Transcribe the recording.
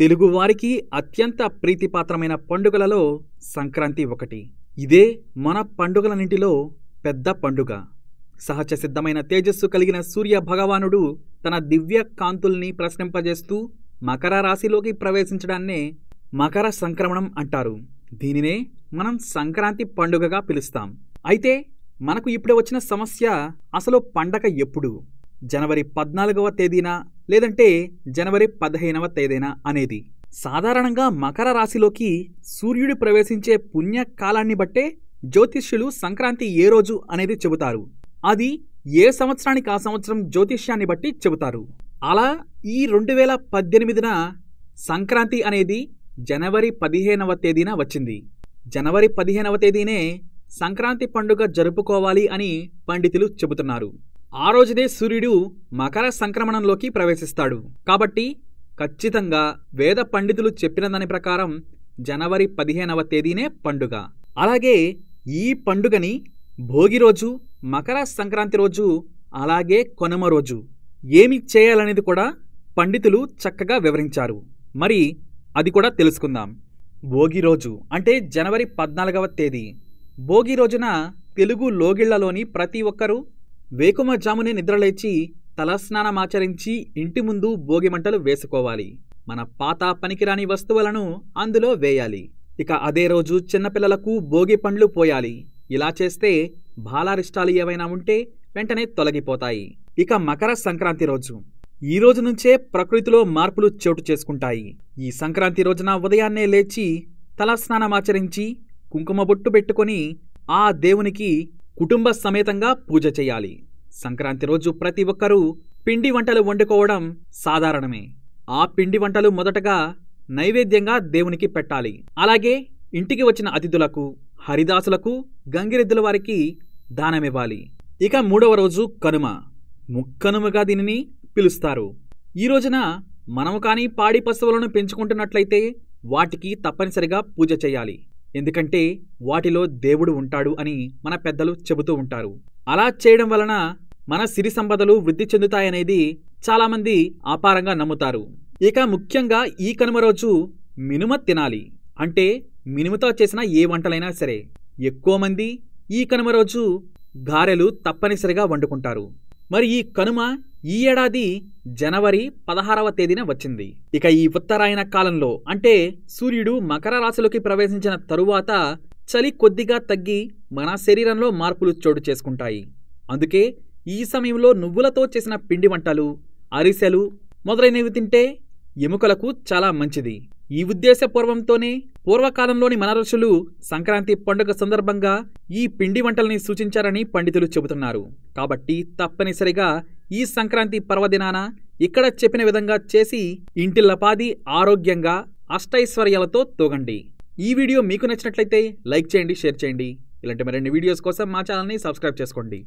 తెలుగువారికి అత్యంత ప్రీతిపాత్రమైన పండుగలలో సంక్రాంతి ఒకటి ఇదే మన పండుగలన్నింటిలో పెద్ద పండుగ సహజ సిద్ధమైన తేజస్సు కలిగిన సూర్య భగవానుడు తన దివ్య కాంతుల్ని ప్రశ్నింపజేస్తూ మకర రాశిలోకి ప్రవేశించడాన్నే మకర సంక్రమణం అంటారు దీనినే మనం సంక్రాంతి పండుగగా పిలుస్తాం అయితే మనకు ఇప్పుడే వచ్చిన సమస్య అసలు పండగ ఎప్పుడు జనవరి పద్నాలుగవ తేదీన లేదంటే జనవరి పదిహేనవ తేదీన అనేది సాధారణంగా మకర రాశిలోకి సూర్యుడు ప్రవేశించే పుణ్యకాలాన్ని బట్టే జ్యోతిష్యులు సంక్రాంతి ఏ రోజు అనేది చెబుతారు అది ఏ సంవత్సరానికి ఆ సంవత్సరం జ్యోతిష్యాన్ని బట్టి చెబుతారు అలా ఈ రెండు వేల పద్దెనిమిదిన సంక్రాంతి అనేది జనవరి పదిహేనవ తేదీన వచ్చింది జనవరి పదిహేనవ తేదీనే సంక్రాంతి పండుగ జరుపుకోవాలి అని పండితులు చెబుతున్నారు ఆ రోజుదే సూర్యుడు మకర సంక్రమణంలోకి ప్రవేశిస్తాడు కాబట్టి ఖచ్చితంగా వేద పండితులు చెప్పిన దాని ప్రకారం జనవరి పదిహేనవ తేదీనే పండుగ అలాగే ఈ పండుగని భోగి రోజు మకర సంక్రాంతి రోజు అలాగే కొనుమ రోజు ఏమి చేయాలనేది కూడా పండితులు చక్కగా వివరించారు మరి అది కూడా తెలుసుకుందాం భోగి రోజు అంటే జనవరి పద్నాలుగవ తేదీ భోగి రోజున తెలుగు లోగిళ్లలోని ప్రతి ఒక్కరూ వేకుమజామునే నిద్రలేచి తలస్నానమాచరించి ఇంటి ముందు భోగిమంటలు వేసుకోవాలి మన పాత పనికిరాని వస్తువులను అందులో వేయాలి ఇక అదే రోజు చిన్నపిల్లలకు భోగి పండ్లు పోయాలి ఇలా చేస్తే బాలారిష్టాలు ఏవైనా ఉంటే వెంటనే తొలగిపోతాయి ఇక మకర సంక్రాంతి రోజు ఈ రోజు నుంచే ప్రకృతిలో మార్పులు చోటు చేసుకుంటాయి ఈ సంక్రాంతి రోజున ఉదయాన్నే లేచి తలస్నానమాచరించి కుంకుమ బొట్టు పెట్టుకొని ఆ దేవునికి కుటుంబ సమేతంగా పూజ చేయాలి సంక్రాంతి రోజు ప్రతి ఒక్కరూ పిండి వంటలు వండుకోవడం సాధారణమే ఆ పిండి వంటలు మొదటగా నైవేద్యంగా దేవునికి పెట్టాలి అలాగే ఇంటికి వచ్చిన అతిథులకు హరిదాసులకు గంగిరెద్దుల వారికి దానమివ్వాలి ఇక మూడవ రోజు కనుమ ముక్కనుమగా దీనిని పిలుస్తారు ఈ రోజున మనము కాని పాడి పశువులను పెంచుకుంటున్నట్లయితే వాటికి తప్పనిసరిగా పూజ చేయాలి ఎందుకంటే వాటిలో దేవుడు ఉంటాడు అని మన పెద్దలు చెబుతూ ఉంటారు అలా చేయడం వలన మన సిరి సంపదలు వృద్ధి చెందుతాయనేది చాలామంది అపారంగా నమ్ముతారు ఇక ముఖ్యంగా ఈ కనుమ రోజు మినుమ తినాలి అంటే మినుముతో చేసిన ఏ వంటలైనా సరే ఎక్కువ మంది ఈ కనుమ రోజు గారెలు తప్పనిసరిగా వండుకుంటారు మరి ఈ కనుమ ఈ ఏడాది జనవరి పదహారవ తేదీన వచ్చింది ఇక ఈ ఉత్తరాయణ కాలంలో అంటే సూర్యుడు మకర రాశిలోకి ప్రవేశించిన తరువాత చలి కొద్దిగా తగ్గి మన శరీరంలో మార్పులు చోటు చేసుకుంటాయి అందుకే ఈ సమయంలో నువ్వులతో చేసిన పిండి వంటలు అరిసెలు మొదలైనవి తింటే ఎముకలకు చాలా మంచిది ఈ ఉద్దేశపూర్వంతోనే పూర్వకాలంలోని మన ఋషులు సంక్రాంతి పండుగ సందర్భంగా ఈ పిండి వంటల్ని సూచించారని పండితులు చెబుతున్నారు కాబట్టి తప్పనిసరిగా ఈ సంక్రాంతి పర్వదినాన ఇక్కడ చెప్పిన విధంగా చేసి ఇంటి లపాది ఆరోగ్యంగా అష్టైశ్వర్యాలతో తోగండి ఈ వీడియో మీకు నచ్చినట్లయితే లైక్ చేయండి షేర్ చేయండి ఇలాంటి మరిన్ని వీడియోస్ కోసం మా ఛానల్ని సబ్స్క్రైబ్ చేసుకోండి